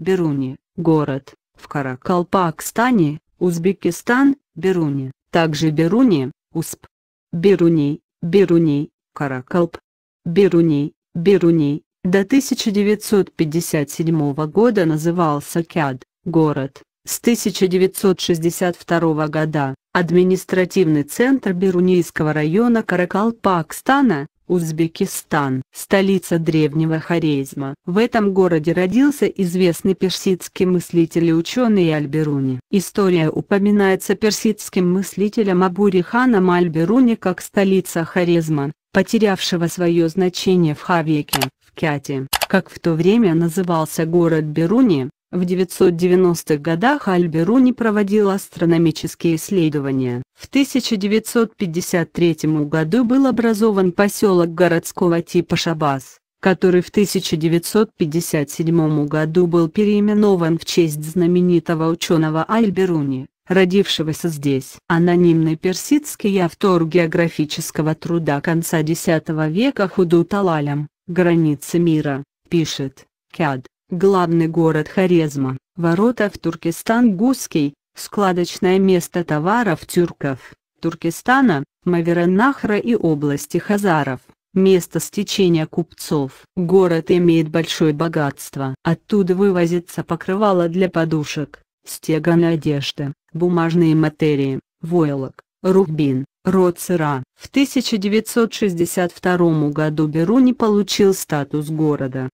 Беруни, город, в Каракалпакстане, Узбекистан, Беруни, также Беруни, Усп. Беруни, Беруни, Каракалп. Беруни, Беруни, до 1957 года назывался Кяд, город, с 1962 года, административный центр Берунийского района Каракалпакстана, Узбекистан, столица древнего Хорезма. В этом городе родился известный персидский мыслитель и ученый Альберуни. История упоминается персидским мыслителем Абуриханом Аль-Бируни как столица Хорезма, потерявшего свое значение в Хавеке, в Кяте, как в то время назывался город Беруни. В 990-х годах Альберуни проводил астрономические исследования. В 1953 году был образован поселок городского типа Шабас, который в 1957 году был переименован в честь знаменитого ученого Альберуни, родившегося здесь. Анонимный персидский автор географического труда конца X века Худу Талалям, «Границы мира», пишет, Кяд главный город Хорезма, ворота в Туркестан Гузский, складочное место товаров тюрков, Туркестана, Мавераннахра и области Хазаров, место стечения купцов. Город имеет большое богатство. Оттуда вывозится покрывало для подушек, стеганая одежда, бумажные материи, войлок, рубин, род сыра. В 1962 году Беруни получил статус города.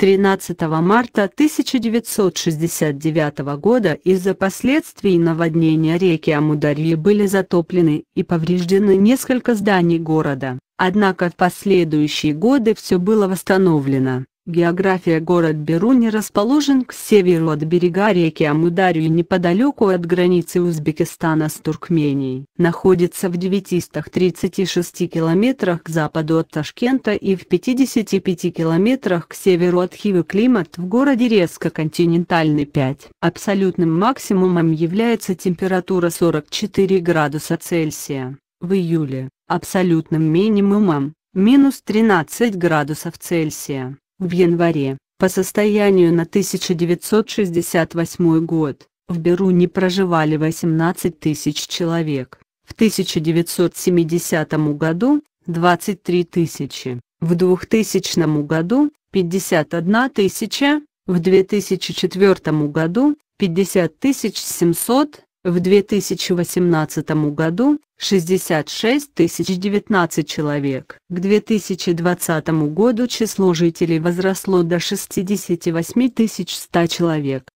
13 марта 1969 года из-за последствий наводнения реки Амударьи были затоплены и повреждены несколько зданий города, однако в последующие годы все было восстановлено. География город Беруни расположен к северу от берега реки Амударю и неподалеку от границы Узбекистана с Туркменией. Находится в 936 километрах к западу от Ташкента и в 55 километрах к северу от Хивы климат в городе резко континентальный 5. Абсолютным максимумом является температура 44 градуса Цельсия. В июле, абсолютным минимумом, минус 13 градусов Цельсия. В январе, по состоянию на 1968 год, в Беру не проживали 18 тысяч человек, в 1970 году – 23 тысячи, в 2000 году – 51 тысяча, в 2004 году – 50 700, в 2018 году 66 019 человек. К 2020 году число жителей возросло до 68 100 человек.